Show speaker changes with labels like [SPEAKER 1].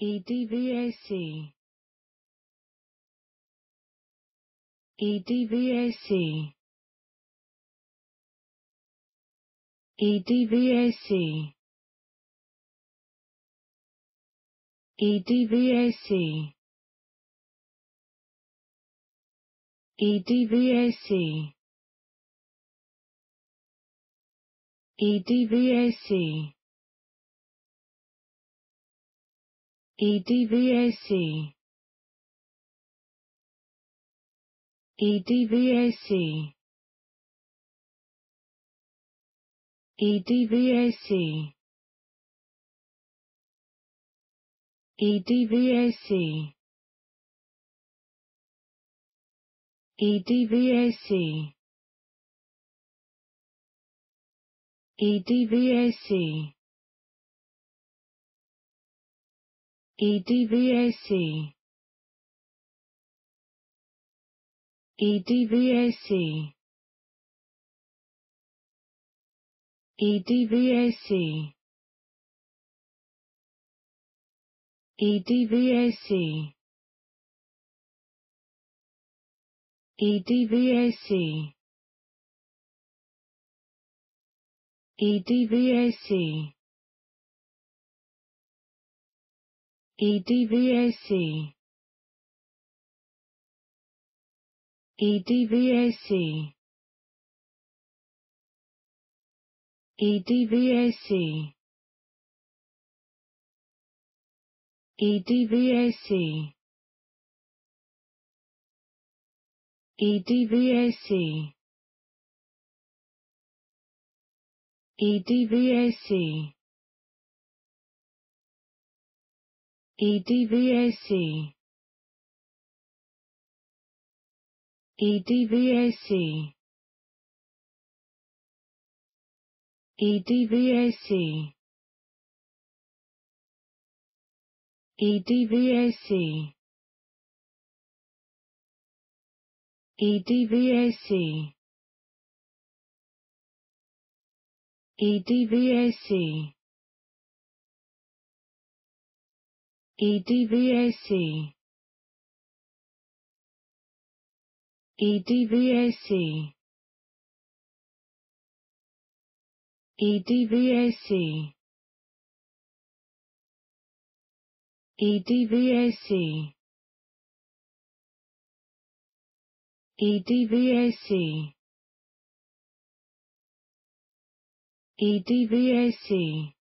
[SPEAKER 1] EDVAC EDVAC EDVAC EDVAC EDVAC EDVAC EDVAC EDVAC EDVAC EDVAC EDVAC EDVAC EDVAC EDVAC EDVAC EDVAC EDVAC EDVAC EDVAC EDVAC EDVAC EDVAC EDVAC EDVAC EDVAC EDVAC EDVAC EDVAC EDVAC EDVAC EDVAC EDVAC EDVAC EDVAC EDVAC EDVAC